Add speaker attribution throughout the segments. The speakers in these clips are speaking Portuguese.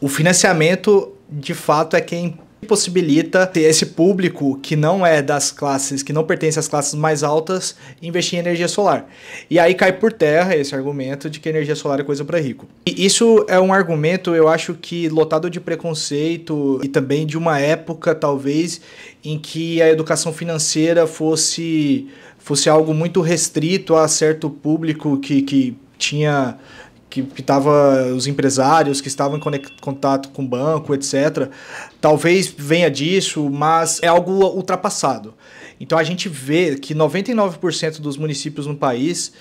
Speaker 1: O financiamento, de fato, é quem possibilita ter esse público que não é das classes, que não pertence às classes mais altas, investir em energia solar. E aí cai por terra esse argumento de que energia solar é coisa para rico. E isso é um argumento, eu acho que lotado de preconceito e também de uma época talvez em que a educação financeira fosse fosse algo muito restrito a certo público que, que tinha que estava os empresários que estavam em contato com o banco, etc. Talvez venha disso, mas é algo ultrapassado. Então a gente vê que 99% dos municípios no país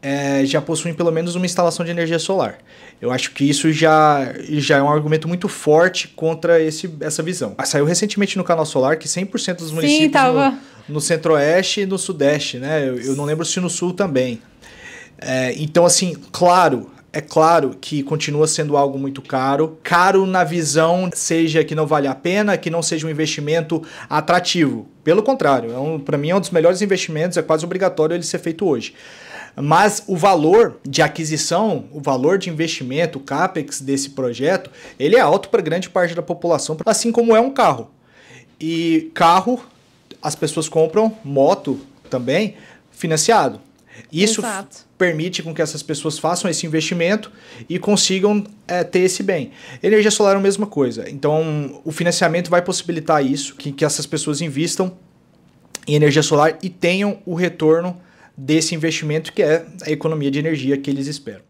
Speaker 1: é, já possuem pelo menos uma instalação de energia solar. Eu acho que isso já, já é um argumento muito forte contra esse, essa visão. Ah, saiu recentemente no Canal Solar que 100% dos municípios Sim, tava... no, no centro-oeste e no sudeste, né? Eu, eu, não lembro se no sul também. É, então, assim, claro, é claro que continua sendo algo muito caro. Caro na visão, seja que não vale a pena, que não seja um investimento atrativo. Pelo contrário, é um, para mim é um dos melhores investimentos, é quase obrigatório ele ser feito hoje. Mas o valor de aquisição, o valor de investimento, o capex desse projeto, ele é alto para grande parte da população, assim como é um carro. E carro, as pessoas compram moto também financiado. Isso permite com que essas pessoas façam esse investimento e consigam é, ter esse bem. Energia solar é a mesma coisa. Então, o financiamento vai possibilitar isso, que, que essas pessoas invistam em energia solar e tenham o retorno desse investimento que é a economia de energia que eles esperam.